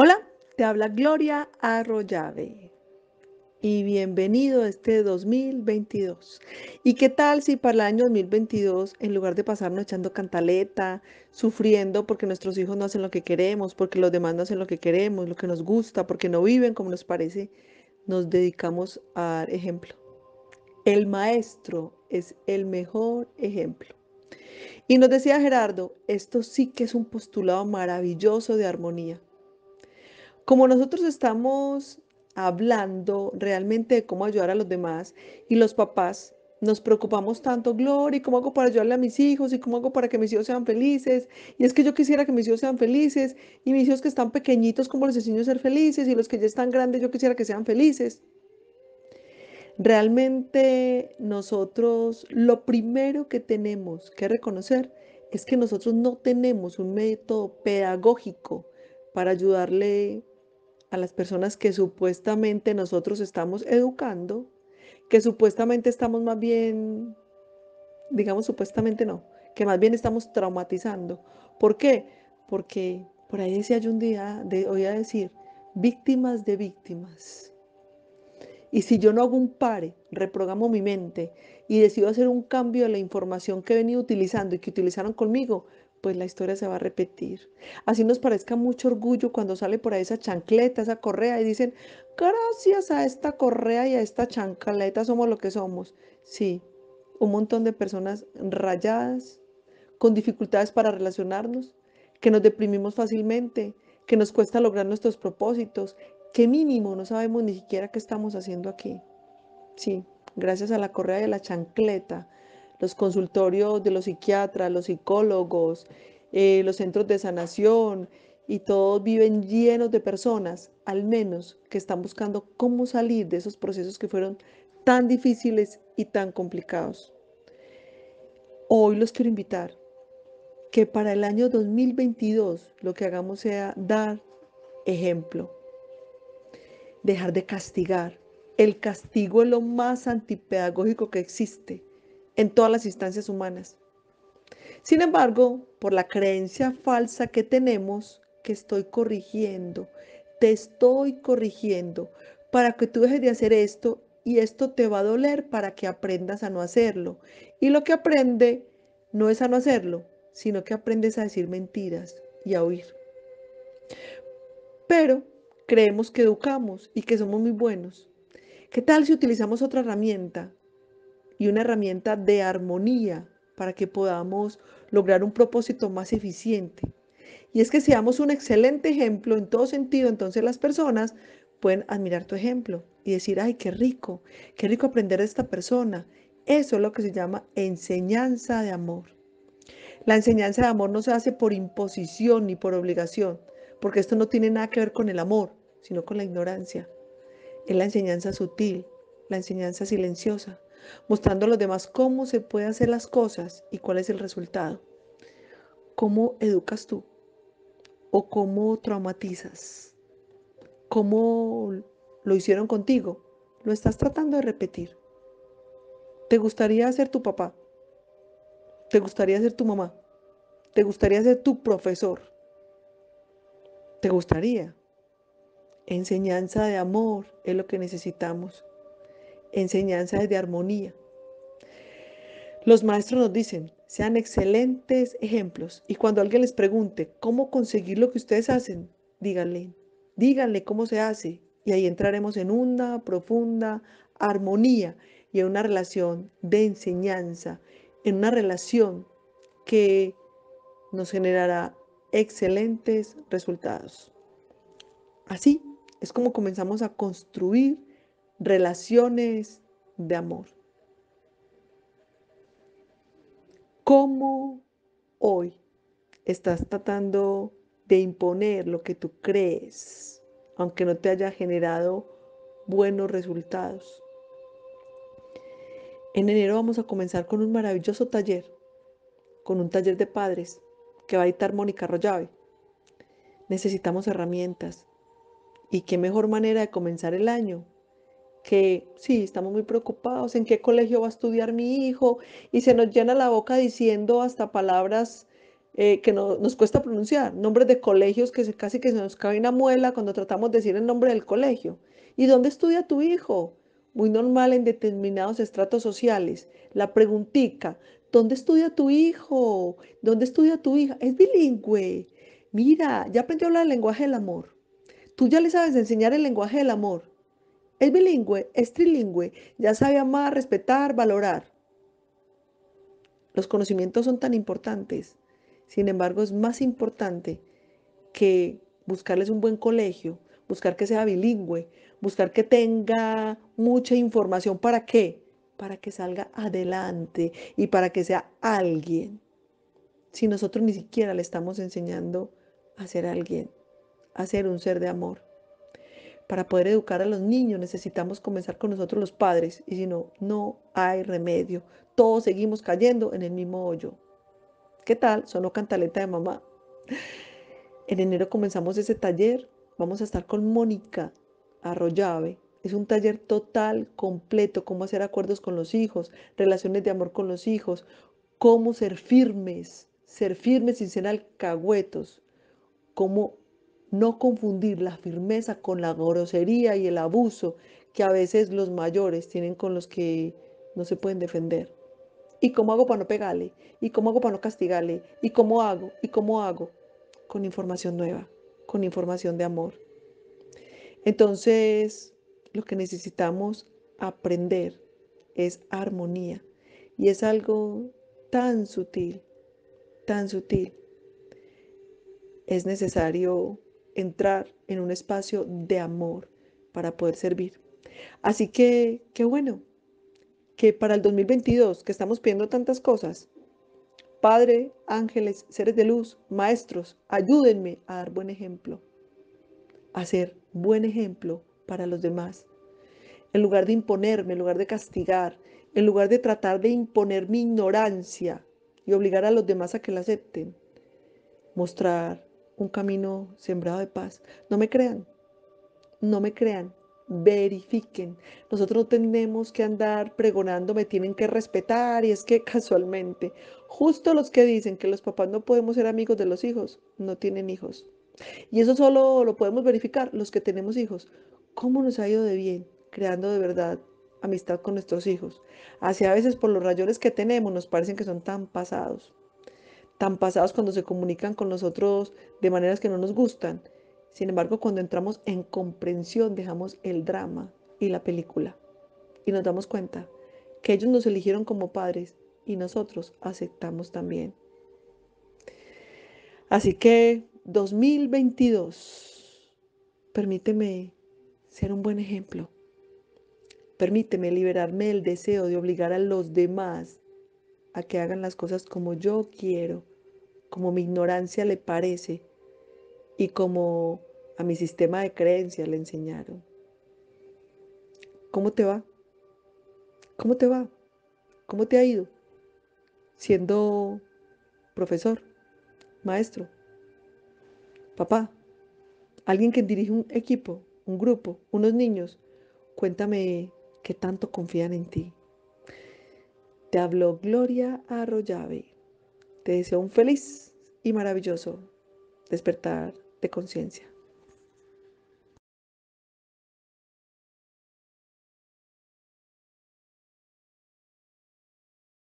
Hola, te habla Gloria Arroyave y bienvenido a este 2022. ¿Y qué tal si para el año 2022, en lugar de pasarnos echando cantaleta, sufriendo porque nuestros hijos no hacen lo que queremos, porque los demás no hacen lo que queremos, lo que nos gusta, porque no viven como nos parece, nos dedicamos a dar ejemplo? El maestro es el mejor ejemplo. Y nos decía Gerardo, esto sí que es un postulado maravilloso de armonía como nosotros estamos hablando realmente de cómo ayudar a los demás y los papás nos preocupamos tanto, Gloria, ¿cómo hago para ayudarle a mis hijos? ¿Y cómo hago para que mis hijos sean felices? Y es que yo quisiera que mis hijos sean felices. Y mis hijos que están pequeñitos, ¿cómo les enseño a ser felices? Y los que ya están grandes, yo quisiera que sean felices. Realmente nosotros lo primero que tenemos que reconocer es que nosotros no tenemos un método pedagógico para ayudarle a las personas que supuestamente nosotros estamos educando, que supuestamente estamos más bien, digamos supuestamente no, que más bien estamos traumatizando. ¿Por qué? Porque por ahí decía hay un día, de, voy a decir, víctimas de víctimas. Y si yo no hago un pare, reprogramo mi mente y decido hacer un cambio de la información que he venido utilizando y que utilizaron conmigo, pues la historia se va a repetir. Así nos parezca mucho orgullo cuando sale por ahí esa chancleta, esa correa y dicen, gracias a esta correa y a esta chancleta somos lo que somos. Sí, un montón de personas rayadas, con dificultades para relacionarnos, que nos deprimimos fácilmente, que nos cuesta lograr nuestros propósitos, que mínimo no sabemos ni siquiera qué estamos haciendo aquí. Sí, gracias a la correa y a la chancleta los consultorios de los psiquiatras, los psicólogos, eh, los centros de sanación y todos viven llenos de personas, al menos que están buscando cómo salir de esos procesos que fueron tan difíciles y tan complicados. Hoy los quiero invitar que para el año 2022 lo que hagamos sea dar ejemplo, dejar de castigar. El castigo es lo más antipedagógico que existe en todas las instancias humanas. Sin embargo, por la creencia falsa que tenemos, que estoy corrigiendo, te estoy corrigiendo para que tú dejes de hacer esto y esto te va a doler para que aprendas a no hacerlo. Y lo que aprende no es a no hacerlo, sino que aprendes a decir mentiras y a oír. Pero creemos que educamos y que somos muy buenos. ¿Qué tal si utilizamos otra herramienta y una herramienta de armonía para que podamos lograr un propósito más eficiente. Y es que seamos un excelente ejemplo en todo sentido, entonces las personas pueden admirar tu ejemplo y decir, ay, qué rico, qué rico aprender de esta persona. Eso es lo que se llama enseñanza de amor. La enseñanza de amor no se hace por imposición ni por obligación, porque esto no tiene nada que ver con el amor, sino con la ignorancia. Es la enseñanza sutil, la enseñanza silenciosa, mostrando a los demás cómo se puede hacer las cosas y cuál es el resultado. ¿Cómo educas tú? ¿O cómo traumatizas? ¿Cómo lo hicieron contigo? Lo estás tratando de repetir. ¿Te gustaría ser tu papá? ¿Te gustaría ser tu mamá? ¿Te gustaría ser tu profesor? ¿Te gustaría? Enseñanza de amor es lo que necesitamos enseñanzas de armonía. Los maestros nos dicen, sean excelentes ejemplos y cuando alguien les pregunte cómo conseguir lo que ustedes hacen, díganle, díganle cómo se hace y ahí entraremos en una profunda armonía y en una relación de enseñanza, en una relación que nos generará excelentes resultados. Así es como comenzamos a construir relaciones de amor. ¿Cómo hoy estás tratando de imponer lo que tú crees, aunque no te haya generado buenos resultados? En enero vamos a comenzar con un maravilloso taller, con un taller de padres que va a editar Mónica Rollave. Necesitamos herramientas. ¿Y qué mejor manera de comenzar el año que sí, estamos muy preocupados en qué colegio va a estudiar mi hijo y se nos llena la boca diciendo hasta palabras eh, que nos cuesta pronunciar, nombres de colegios que casi que se nos cae una muela cuando tratamos de decir el nombre del colegio. ¿Y dónde estudia tu hijo? Muy normal en determinados estratos sociales. La preguntica, ¿dónde estudia tu hijo? ¿Dónde estudia tu hija? Es bilingüe. Mira, ya aprendió a hablar el lenguaje del amor. Tú ya le sabes enseñar el lenguaje del amor. Es bilingüe, es trilingüe, ya sabe amar, respetar, valorar. Los conocimientos son tan importantes. Sin embargo, es más importante que buscarles un buen colegio, buscar que sea bilingüe, buscar que tenga mucha información. ¿Para qué? Para que salga adelante y para que sea alguien. Si nosotros ni siquiera le estamos enseñando a ser alguien, a ser un ser de amor para poder educar a los niños necesitamos comenzar con nosotros los padres y si no, no hay remedio. Todos seguimos cayendo en el mismo hoyo. ¿Qué tal? Sonó cantaleta de mamá. En enero comenzamos ese taller. Vamos a estar con Mónica Arroyave. Es un taller total, completo, cómo hacer acuerdos con los hijos, relaciones de amor con los hijos, cómo ser firmes, ser firmes sin ser alcahuetos, cómo no confundir la firmeza con la grosería y el abuso que a veces los mayores tienen con los que no se pueden defender. ¿Y cómo hago para no pegarle? ¿Y cómo hago para no castigarle? ¿Y cómo hago? ¿Y cómo hago? Con información nueva, con información de amor. Entonces, lo que necesitamos aprender es armonía. Y es algo tan sutil, tan sutil. Es necesario entrar en un espacio de amor para poder servir. Así que, qué bueno, que para el 2022, que estamos pidiendo tantas cosas, Padre, ángeles, seres de luz, maestros, ayúdenme a dar buen ejemplo, a buen ejemplo para los demás. En lugar de imponerme, en lugar de castigar, en lugar de tratar de imponer mi ignorancia y obligar a los demás a que la acepten, mostrar un camino sembrado de paz. No me crean, no me crean, verifiquen. Nosotros no tenemos que andar pregonando, me tienen que respetar y es que casualmente, justo los que dicen que los papás no podemos ser amigos de los hijos, no tienen hijos. Y eso solo lo podemos verificar los que tenemos hijos. ¿Cómo nos ha ido de bien creando de verdad amistad con nuestros hijos? Así a veces por los rayones que tenemos nos parecen que son tan pasados tan pasados cuando se comunican con nosotros de maneras que no nos gustan. Sin embargo, cuando entramos en comprensión, dejamos el drama y la película. Y nos damos cuenta que ellos nos eligieron como padres y nosotros aceptamos también. Así que 2022, permíteme ser un buen ejemplo. Permíteme liberarme del deseo de obligar a los demás a que hagan las cosas como yo quiero como mi ignorancia le parece y como a mi sistema de creencias le enseñaron. ¿Cómo te va? ¿Cómo te va? ¿Cómo te ha ido? Siendo profesor, maestro, papá, alguien que dirige un equipo, un grupo, unos niños, cuéntame qué tanto confían en ti. Te habló Gloria Arroyave. Te deseo un feliz y maravilloso despertar de conciencia.